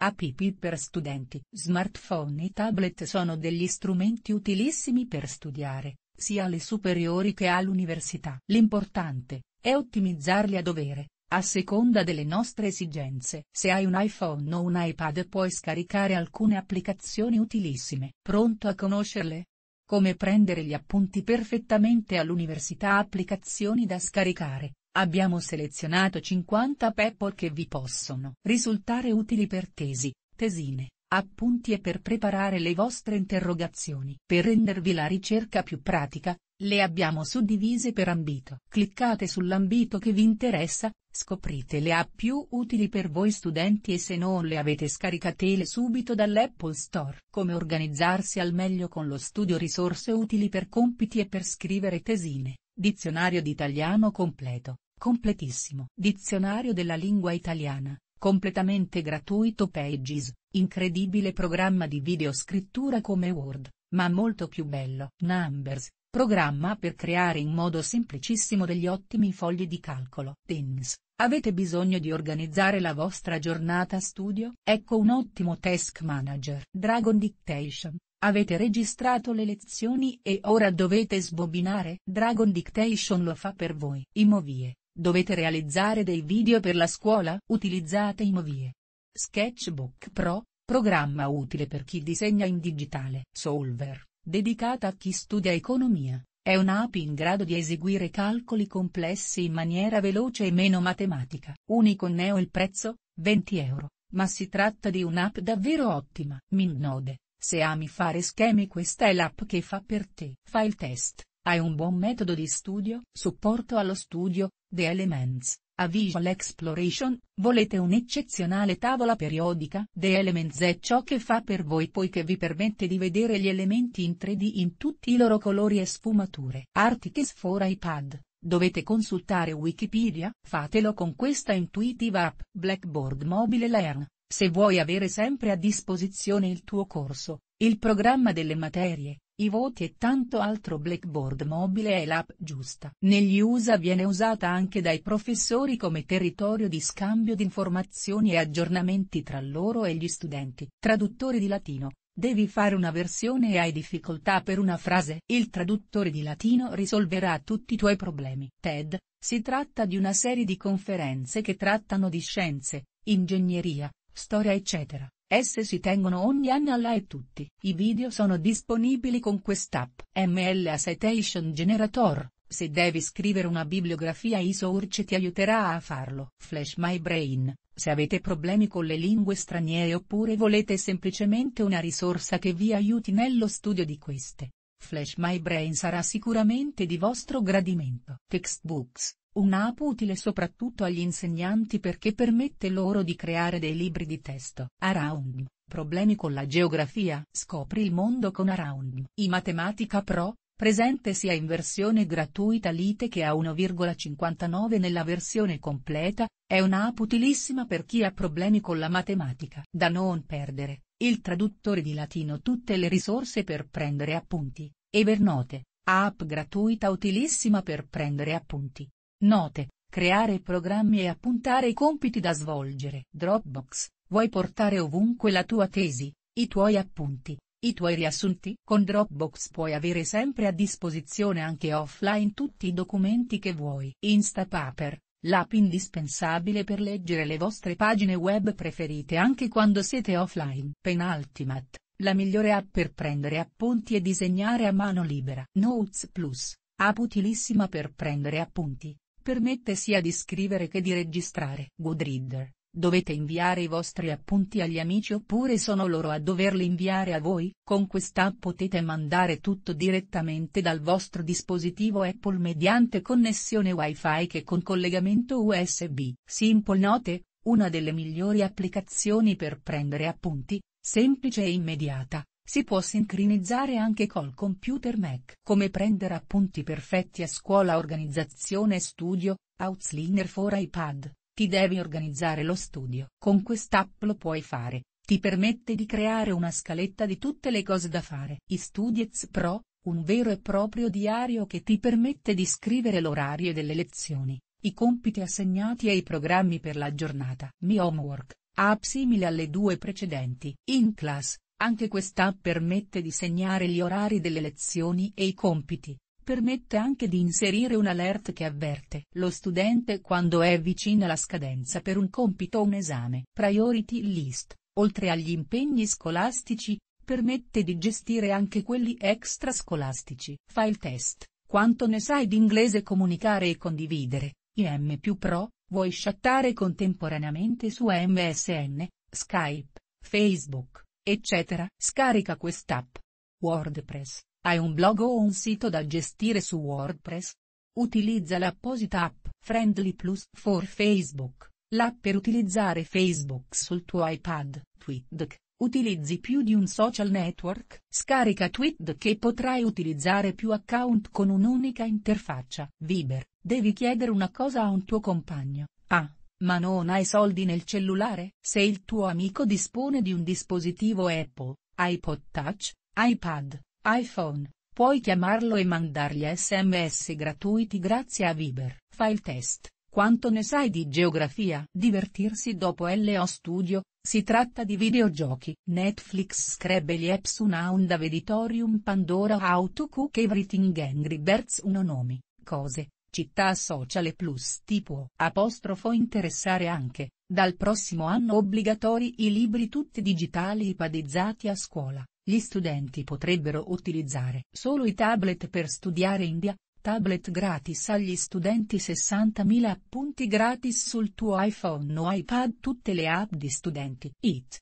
App per studenti. Smartphone e tablet sono degli strumenti utilissimi per studiare, sia alle superiori che all'università. L'importante è ottimizzarli a dovere, a seconda delle nostre esigenze. Se hai un iPhone o un iPad puoi scaricare alcune applicazioni utilissime. Pronto a conoscerle? Come prendere gli appunti perfettamente all'università Applicazioni da scaricare Abbiamo selezionato 50 pepper che vi possono risultare utili per tesi, tesine, appunti e per preparare le vostre interrogazioni. Per rendervi la ricerca più pratica, le abbiamo suddivise per ambito. Cliccate sull'ambito che vi interessa, scoprite le app più utili per voi studenti e se non le avete scaricatele subito dall'Apple Store. Come organizzarsi al meglio con lo studio risorse utili per compiti e per scrivere tesine, dizionario d'italiano completo, Completissimo. Dizionario della lingua italiana, completamente gratuito Pages, incredibile programma di videoscrittura come Word, ma molto più bello. Numbers, programma per creare in modo semplicissimo degli ottimi fogli di calcolo. Things, avete bisogno di organizzare la vostra giornata studio? Ecco un ottimo task manager. Dragon Dictation, Avete registrato le lezioni e ora dovete sbobinare? Dragon Dictation lo fa per voi. Imovie, Dovete realizzare dei video per la scuola? Utilizzate i Movie. Sketchbook Pro, programma utile per chi disegna in digitale. Solver, dedicata a chi studia economia, è un'app in grado di eseguire calcoli complessi in maniera veloce e meno matematica. Unico Neo il prezzo, 20 euro, ma si tratta di un'app davvero ottima. Mindnode, se ami fare schemi questa è l'app che fa per te. Fai il test. Hai un buon metodo di studio, supporto allo studio, The Elements, a Visual Exploration, volete un'eccezionale tavola periodica? The Elements è ciò che fa per voi poiché vi permette di vedere gli elementi in 3D in tutti i loro colori e sfumature. Articles for iPad. Dovete consultare Wikipedia? Fatelo con questa intuitiva app. Blackboard Mobile Learn. Se vuoi avere sempre a disposizione il tuo corso, il programma delle materie, i voti e tanto altro Blackboard mobile è l'app giusta. Negli USA viene usata anche dai professori come territorio di scambio di informazioni e aggiornamenti tra loro e gli studenti. Traduttore di latino, devi fare una versione e hai difficoltà per una frase. Il traduttore di latino risolverà tutti i tuoi problemi. TED, si tratta di una serie di conferenze che trattano di scienze, ingegneria, storia eccetera. Esse si tengono ogni anno alla e tutti. I video sono disponibili con quest'app. MLA Citation Generator. Se devi scrivere una bibliografia ISOURCE ti aiuterà a farlo. Flash My Brain. Se avete problemi con le lingue straniere oppure volete semplicemente una risorsa che vi aiuti nello studio di queste, Flash My Brain sarà sicuramente di vostro gradimento. Textbooks un'app utile soprattutto agli insegnanti perché permette loro di creare dei libri di testo. Around, problemi con la geografia. Scopri il mondo con Around. I Matematica Pro, presente sia in versione gratuita lite che a 1,59 nella versione completa, è un'app utilissima per chi ha problemi con la matematica. Da non perdere, il traduttore di latino tutte le risorse per prendere appunti, Evernote, app gratuita utilissima per prendere appunti. Note, creare programmi e appuntare i compiti da svolgere. Dropbox, vuoi portare ovunque la tua tesi, i tuoi appunti, i tuoi riassunti? Con Dropbox puoi avere sempre a disposizione anche offline tutti i documenti che vuoi. Instapaper, l'app indispensabile per leggere le vostre pagine web preferite anche quando siete offline. Penultimate, la migliore app per prendere appunti e disegnare a mano libera. Notes Plus, app utilissima per prendere appunti permette sia di scrivere che di registrare. Goodreader, dovete inviare i vostri appunti agli amici oppure sono loro a doverli inviare a voi? Con questa potete mandare tutto direttamente dal vostro dispositivo Apple mediante connessione Wi-Fi che con collegamento USB. Simple Note, una delle migliori applicazioni per prendere appunti, semplice e immediata, si può sincronizzare anche col computer Mac. Come prendere appunti perfetti a scuola Organizzazione e studio, Outliner for iPad, ti devi organizzare lo studio. Con quest'app lo puoi fare, ti permette di creare una scaletta di tutte le cose da fare. I Studiez Pro, un vero e proprio diario che ti permette di scrivere l'orario delle lezioni, i compiti assegnati e i programmi per la giornata. Mi Homework, app simile alle due precedenti. In class anche quest'app permette di segnare gli orari delle lezioni e i compiti, permette anche di inserire un alert che avverte lo studente quando è vicina la scadenza per un compito o un esame. Priority List, oltre agli impegni scolastici, permette di gestire anche quelli extrascolastici. File test, quanto ne sai d'inglese comunicare e condividere, IM più Pro, vuoi chattare contemporaneamente su MSN, Skype, Facebook, eccetera. Scarica quest'app. WordPress. Hai un blog o un sito da gestire su WordPress? Utilizza l'apposita app Friendly Plus for Facebook, l'app per utilizzare Facebook sul tuo iPad, TweetDeck. Utilizzi più di un social network? Scarica TweetDeck e potrai utilizzare più account con un'unica interfaccia. Viber, devi chiedere una cosa a un tuo compagno. Ah, ma non hai soldi nel cellulare? Se il tuo amico dispone di un dispositivo Apple, iPod Touch, iPad, iPhone, puoi chiamarlo e mandargli sms gratuiti grazie a Viber. Fai il test. Quanto ne sai di geografia? Divertirsi dopo LO Studio, si tratta di videogiochi. Netflix screbbe gli apps su Naunda Veditorium Pandora How to Cook Everything Angry Birds Uno Nomi, Cose, Città sociale plus tipo apostrofo interessare anche, dal prossimo anno obbligatori i libri tutti digitali ipadizzati a scuola, gli studenti potrebbero utilizzare solo i tablet per studiare India, tablet gratis agli studenti 60.000 appunti gratis sul tuo iPhone o iPad tutte le app di studenti. It.